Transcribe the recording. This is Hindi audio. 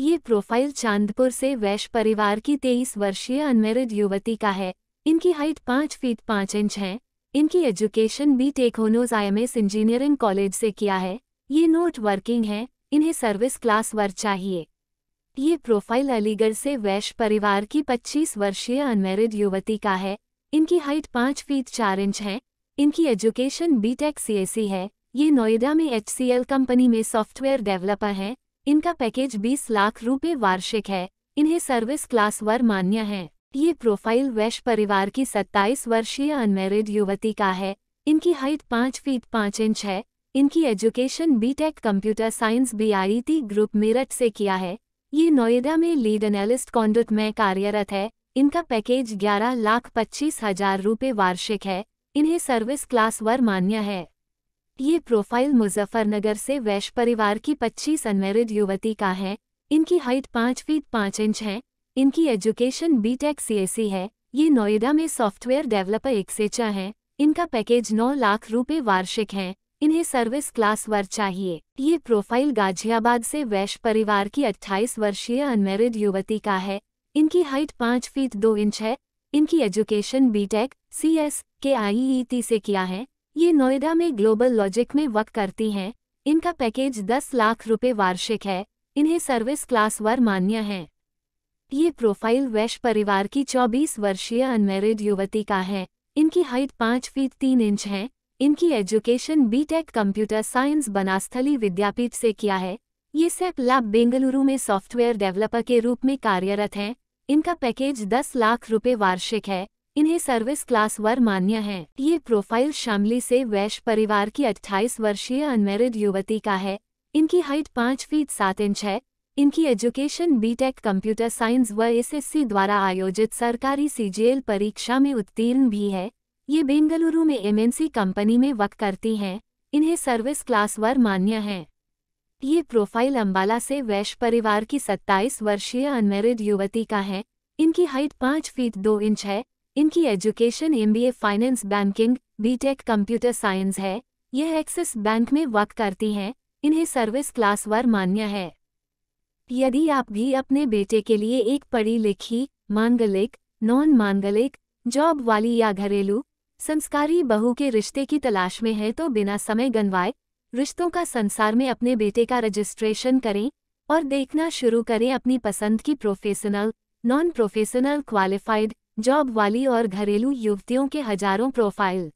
ये प्रोफाइल चांदपुर से वैश परिवार की तेईस वर्षीय अनमेरिड युवती का है इनकी हाइट पाँच फीट पाँच इंच है इनकी education B tech honours IMS engineering college से किया है ये नोट वर्किंग है इन्हें सर्विस क्लास वर्क चाहिए ये प्रोफाइल अलीगढ़ से वैश परिवार की 25 वर्षीय अनमेरिड युवती का है इनकी हाइट पाँच फीट चार इंच है इनकी एजुकेशन बीटेक सीएसी है ये नोएडा में एचसीएल कंपनी में सॉफ्टवेयर डेवलपर हैं इनका पैकेज 20 लाख रुपए वार्षिक है इन्हें सर्विस क्लास वर मान्य है ये प्रोफाइल वैश परिवार की 27 वर्षीय अनमेरिड युवती का है इनकी हाइट 5 फीट 5 इंच है इनकी education BTech computer science BIT group Meerut से किया है ये नोएडा में लीड एनालिस्ट कॉन्डुट में कार्यरत है इनका पैकेज ग्यारह लाख पच्चीस हजार रूपए वार्षिक है इन्हें सर्विस क्लास वर मान्य है ये प्रोफाइल मुजफ्फरनगर से वैश परिवार की पच्चीस अनमेरिड युवती का है इनकी हाइट पाँच फीट पाँच इंच है इनकी एजुकेशन बीटेक सीएसी सी है ये नोएडा में सॉफ्टवेयर डेवलपर एक्सेचा है इनका पैकेज नौ लाख रुपए वार्षिक है इन्हें सर्विस क्लास वर चाहिए ये प्रोफाइल गाजियाबाद से वैश परिवार की 28 वर्षीय अनमेरिड युवती का है इनकी हाइट पाँच फीट दो इंच है इनकी एजुकेशन बीटेक सी एस के आई ई टी से किया है ये नोएडा में ग्लोबल लॉजिक में वक करती हैं इनका पैकेज 10 लाख रुपए वार्षिक है इन्हें सर्विस क्लास वर मान्य है ये प्रोफाइल वैश परिवार की 24 वर्षीय अनमेरिड युवती का है इनकी हाइट 5 फीट 3 इंच है इनकी education BTech computer science Banasthali Vidyapith से किया है ये सेप लैब बेंगलुरु में सॉफ्टवेयर डेवलपर के रूप में कार्यरत हैं इनका पैकेज 10 लाख रुपए वार्षिक है इन्हें सर्विस क्लास वर मान्य है ये प्रोफाइल शामली से वैश परिवार की 28 वर्षीय अनमेरिड युवती का है इनकी हाइट पाँच फीट सात इंच है इनकी एजुकेशन बीटेक कंप्यूटर साइंस व एसएससी द्वारा आयोजित सरकारी सीजीएल परीक्षा में उत्तीर्ण भी है ये बेंगलुरु में एमएनसी कंपनी में वक करती हैं इन्हें सर्विस क्लास वर मान्य है ये प्रोफाइल अम्बाला से वैश परिवार की 27 वर्षीय अनमेरिड युवती का है इनकी हाइट पाँच फीट दो इंच है इनकी education MBA finance banking BTech computer science है यह एक्सिस बैंक में वर्क करती हैं इन्हें सर्विस क्लास वर मान्य है यदि आप भी अपने बेटे के लिए एक पढ़ी लिखी मांगलिक नॉन मांगलिक जॉब वाली या घरेलू संस्कारी बहू के रिश्ते की तलाश में है तो बिना समय गंवाए रिश्तों का संसार में अपने बेटे का रजिस्ट्रेशन करें और देखना शुरू करें अपनी पसंद की professional non professional qualified job वाली और घरेलू युवतियों के हजारों प्रोफाइल